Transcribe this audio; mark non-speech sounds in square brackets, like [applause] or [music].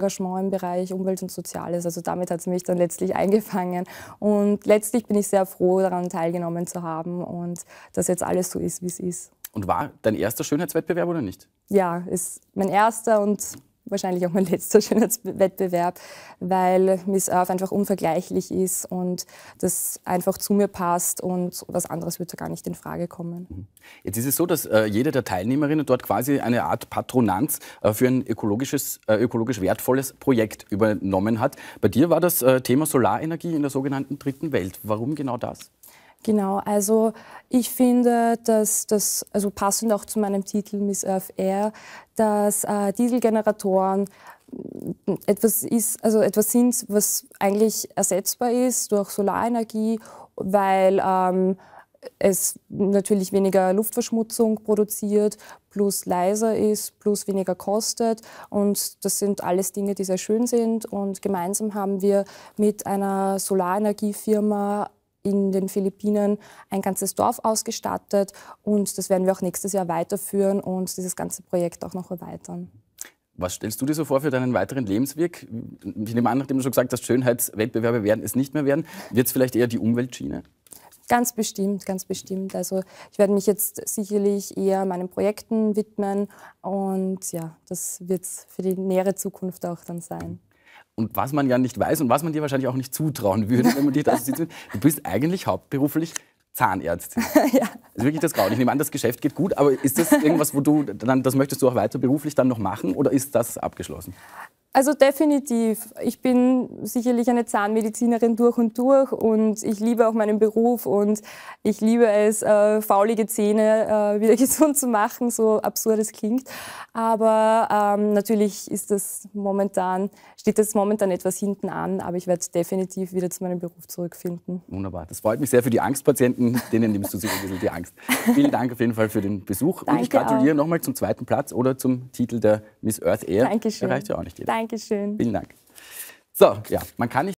Engagement im Bereich Umwelt und Soziales. Also damit hat es mich dann letztlich eingefangen. Und letztlich bin ich sehr froh, daran teilgenommen zu haben und dass jetzt alles so ist, wie es ist. Und war dein erster Schönheitswettbewerb oder nicht? Ja, ist mein erster und wahrscheinlich auch mein [laughs] letzter Schönheitswettbewerb, weil Miss Earth einfach unvergleichlich ist und das einfach zu mir passt und was anderes würde gar nicht in Frage kommen. Mhm. Jetzt ist es so, dass äh, jede der Teilnehmerinnen dort quasi eine Art Patronanz äh, für ein ökologisches, äh, ökologisch wertvolles Projekt übernommen hat. Bei dir war das äh, Thema Solarenergie in der sogenannten dritten Welt. Warum genau das? Genau, also ich finde, dass das, also passend auch zu meinem Titel Miss Earth Air, dass äh, Dieselgeneratoren mm, etwas ist, also etwas sind, was eigentlich ersetzbar ist durch Solarenergie, weil ähm, es natürlich weniger Luftverschmutzung produziert, plus leiser ist, plus weniger kostet. Und das sind alles Dinge, die sehr schön sind. Und gemeinsam haben wir mit einer Solarenergiefirma in den Philippinen ein ganzes Dorf ausgestattet und das werden wir auch nächstes Jahr weiterführen und dieses ganze Projekt auch noch erweitern. Was stellst du dir so vor für deinen weiteren Lebensweg? Ich nehme an, nachdem du schon gesagt hast, Schönheitswettbewerbe werden es nicht mehr werden, wird es vielleicht eher die Umweltschiene? Ganz bestimmt, ganz bestimmt. Also ich werde mich jetzt sicherlich eher meinen Projekten widmen und ja, das wird es für die nähere Zukunft auch dann sein und was man ja nicht weiß und was man dir wahrscheinlich auch nicht zutrauen würde, wenn man dich da sieht. Du bist eigentlich hauptberuflich Zahnärztin. [laughs] ja. Das ist wirklich das Grauen. Ich nehme an, das Geschäft geht gut, aber ist das irgendwas, wo du dann, das möchtest du auch weiter beruflich dann noch machen oder ist das abgeschlossen? Also definitiv. Ich bin sicherlich eine Zahnmedizinerin durch und durch und ich liebe auch meinen Beruf und ich liebe es, äh, faulige Zähne äh, wieder [laughs] gesund zu machen, so absurd es klingt. Aber ähm, natürlich ist das momentan, steht das momentan etwas hinten an, aber ich werde definitiv wieder zu meinem Beruf zurückfinden. Wunderbar. Das freut mich sehr für die Angstpatienten, denen nimmst du sicher ein bisschen die Angst. Vielen Dank auf jeden Fall für den Besuch Danke und ich gratuliere nochmal zum zweiten Platz oder zum Titel der Miss Earth Air. Dankeschön. Erreicht ja auch nicht jeder. Danke. Dankeschön. Vielen Dank. So, ja, man kann nicht.